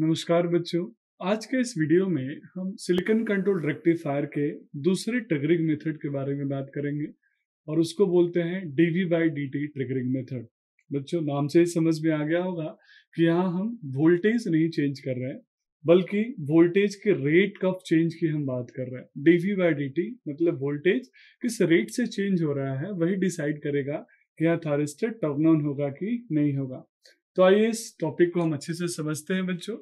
नमस्कार बच्चों आज के इस वीडियो में हम सिलिकॉन कंट्रोल रेक्टिफायर के दूसरे ट्रिगरिंग मेथड के बारे में बात करेंगे और उसको बोलते हैं DV by D T triggering method बच्चों नाम से ही समझ में आ गया होगा कि यहाँ हम वोल्टेज नहीं चेंज कर रहे हैं बल्कि वोल्टेज के रेट ऑफ चेंज की हम बात कर रहे हैं डीवी बाई डी टी मतलब वोल्टेज किस रेट से चेंज हो रहा है वही डिसाइड करेगा कि यहाँ थारिस्टर टर्न ऑन होगा कि नहीं होगा तो आइए इस टॉपिक को हम अच्छे से समझते हैं बच्चों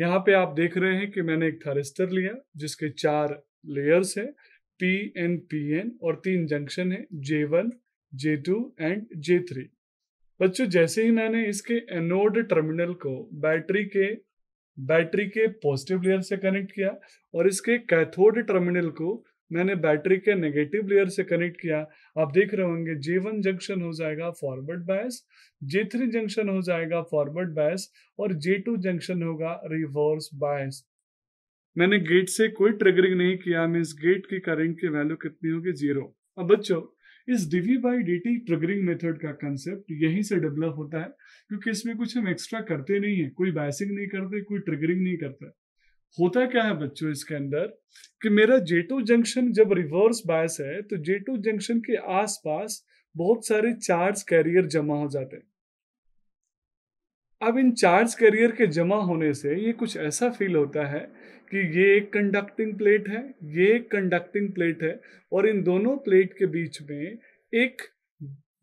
यहाँ पे आप देख रहे हैं कि मैंने एक थारिस्टर लिया जिसके चार लेयर्स हैं पी एन पी एन और तीन जंक्शन है J one J two and J three बच्चों जैसे ही मैंने इसके एनोड टर्मिनल को बैटरी के बैटरी के पॉजिटिव लेयर से कनेक्ट किया और इसके कैथोड टर्मिनल को मैंने बैटरी के नेगेटिव लेयर से कनेक्ट किया आप देख रहे होंगे जे वन जंक्शन हो जाएगा forward bias J three junction हो जाएगा फॉरवर्ड बायस और जे टू जंक्शन होगा रिवर्स बायस मैंने गेट से कोई ट्रिगरिंग नहीं किया मैं इस गेट की करंट की वैल्यू कितनी होगी जीरो अब बच्चों इस DV by D T triggering method का कंसेप्ट यहीं से डेवलप होता है क्योंकि इसमें कुछ हम एक्स्ट्रा करते नहीं है कोई बायसिंग नहीं करते कोई ट्रिगरिंग नहीं करता होता क्या है बच्चों इसके अंदर कि मेरा जेटो जंक्शन जब रिवर्स बायस है तो जेटो जंक्शन के आसपास बहुत सारे चार्ज कैरियर जमा हो जाते हैं अब इन चार्ज कैरियर के जमा होने से ये कुछ ऐसा फील होता है कि ये एक कंडक्टिंग प्लेट है ये एक कंडक्टिंग प्लेट है और इन दोनों प्लेट के बीच में एक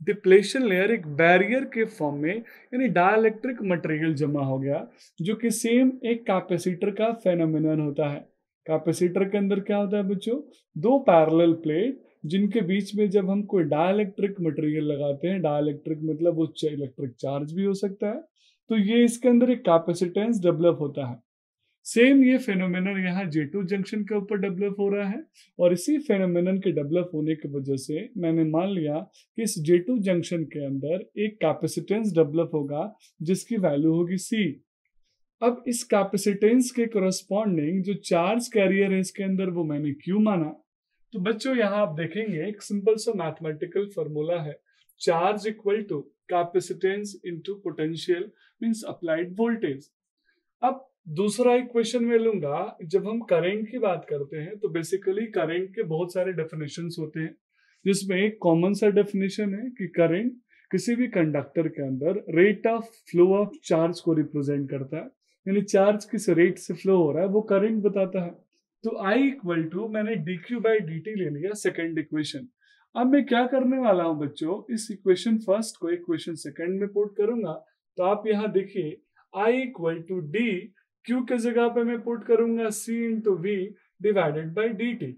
डिप्लेशन लेयर एक बैरियर के फॉर्म में यानी डायलैक्ट्रिक मटेरियल जमा हो गया जो कि सेम एक कैपेसिटर का फेनोमिनन होता है कैपेसिटर के अंदर क्या होता है बच्चों दो पैरेलल प्लेट जिनके बीच में जब हम कोई डायलैक्ट्रिक मटेरियल लगाते हैं डायलैक्ट्रिक मतलब उच्च इलेक्ट्रिक चार्ज भी हो सकता है तो ये इसके अंदर एक कैपेसिटेंस डेवलप होता है सेम ये फेनोमेनन यहाँ जे टू जंक्शन के ऊपर डेवलप हो रहा है और इसी फेनोमेनन के डेवलप होने की वजह से मैंने मान लिया कि इस जे टू जंक्शन के अंदर एक कैपेसिटेंस डेवलप होगा जिसकी वैल्यू होगी सी अब इस कैपेसिटेंस के करस्पॉन्डिंग जो चार्ज कैरियर है इसके अंदर वो मैंने क्यू माना तो बच्चों यहाँ आप देखेंगे एक सिंपल सा मैथमेटिकल फॉर्मूला है charge equal to capacitance into potential means applied voltage अब दूसरा एक क्वेश्चन मैं लूंगा जब हम करेंट की बात करते हैं तो बेसिकली करेंट के बहुत सारे डेफिनेशन होते हैं जिसमें एक कॉमन सा डेफिनेशन है कि करेंट किसी भी कंडक्टर के अंदर rate of flow of charge को रिप्रेजेंट करता है यानी चार्ज किस रेट से फ्लो हो रहा है वो करंट बताता है तो आई इक्वल टू मैंने D Q by D T ले लिया सेकेंड इक्वेशन अब मैं क्या करने वाला हूँ बच्चों इस इक्वेशन फर्स्ट को इक्वेशन सेकेंड में पोर्ट करूंगा तो आप यहां देखिए I equal to D Q के जगह पे मैं पुट करूंगा C into V divided by D T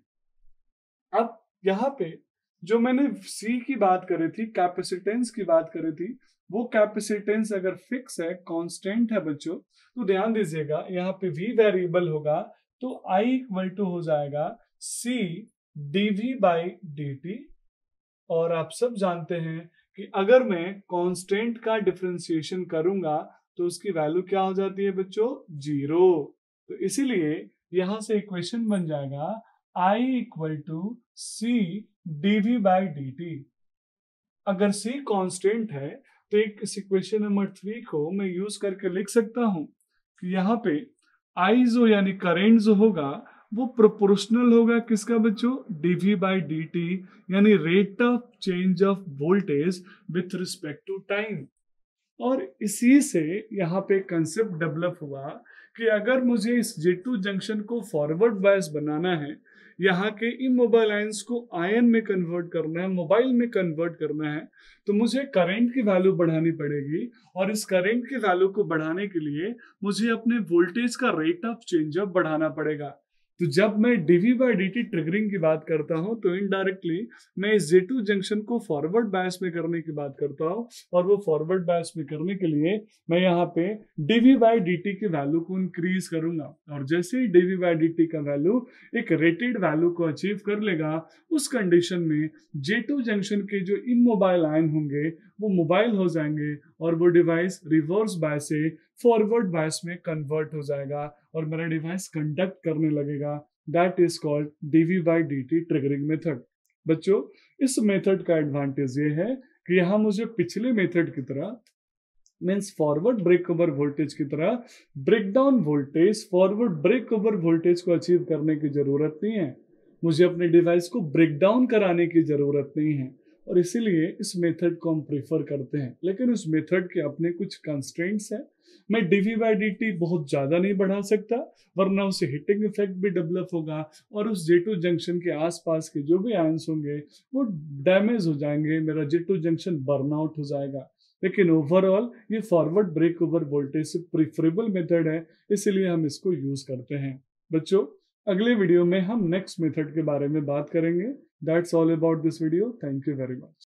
अब यहाँ पे जो मैंने सी की बात करी थी कैपेसिटेंस की बात करी थी वो कैपेसिटेंस अगर फिक्स है कांस्टेंट है बच्चों तो ध्यान दीजिएगा यहाँ पे वी वेरिएबल होगा तो आई इक्वल टू हो जाएगा C V by D T और आप सब जानते हैं कि अगर मैं कांस्टेंट का डिफ्रेंसिएशन करूंगा तो उसकी वैल्यू क्या हो जाती है बच्चों जीरो तो इसीलिए यहां से इक्वेशन बन जाएगा I equal to C D V by D T अगर सी कांस्टेंट है तो एक इक्वेशन नंबर थ्री को मैं यूज करके लिख सकता हूं कि यहाँ पे आई जो यानी करेंट जो होगा वो प्रोपोर्शनल होगा किसका बच्चों वी बाई डी टी यानी rate of change of voltage with respect to time और इसी से यहाँ पे कंसेप्ट डेवलप हुआ कि अगर मुझे इस टू जंक्शन को फॉरवर्ड बायस बनाना है यहाँ के इमोबाइल आयंस को आयन में कन्वर्ट करना है मोबाइल में कन्वर्ट करना है तो मुझे करंट की वैल्यू बढ़ानी पड़ेगी और इस करंट की वैल्यू को बढ़ाने के लिए मुझे अपने वोल्टेज का रेट ऑफ चेंज अप बढ़ाना पड़ेगा तो जब मैं DV by D T triggering की बात करता हूँ तो इनडायरेक्टली मैं इस जे टू जंक्शन को फॉरवर्ड बायस में करने की बात करता हूँ और वो फॉरवर्ड बायस में करने के लिए मैं यहाँ पे डीवी बाई डी टी की वैल्यू को इंक्रीज करूंगा और जैसे ही डीवी बाई डी टी का वैल्यू एक रेटेड वैल्यू को अचीव कर लेगा उस कंडीशन में जे टू जंक्शन के जो इमोबाइल आयन होंगे वो मोबाइल हो जाएंगे और वो डिवाइस रिवर्स बायस से फॉरवर्ड बायस में कन्वर्ट हो जाएगा और मेरा डिवाइस कंडक्ट करने लगेगा that is called DV by D T triggering method बच्चों इस मेथड का एडवांटेज ये है कि यहाँ मुझे पिछले मेथड की तरह means forward break over voltage की तरह break down voltage forward break over voltage को अचीव करने की जरूरत नहीं है मुझे अपने डिवाइस को ब्रेक डाउन कराने की जरूरत नहीं है और इसीलिए इस मेथड को हम प्रेफर करते हैं लेकिन उस मेथड के अपने कुछ कंस्ट्रेंट्स हैं मैं डीवी बाई डी टी बहुत ज़्यादा नहीं बढ़ा सकता वरना उससे हिटिंग इफेक्ट भी डेवलप होगा और उस जेटू जंक्शन के आसपास के जो भी आयंस होंगे वो डैमेज हो जाएंगे मेरा जेटू जंक्शन बर्नआउट हो जाएगा लेकिन ओवरऑल ये फॉरवर्ड ब्रेक ओवर वोल्टेज से प्रिफरेबल मेथड है इसीलिए हम इसको यूज़ करते हैं बच्चों अगले वीडियो में हम नेक्स्ट मेथड के बारे में बात करेंगे That's all about this video. Thank you very much.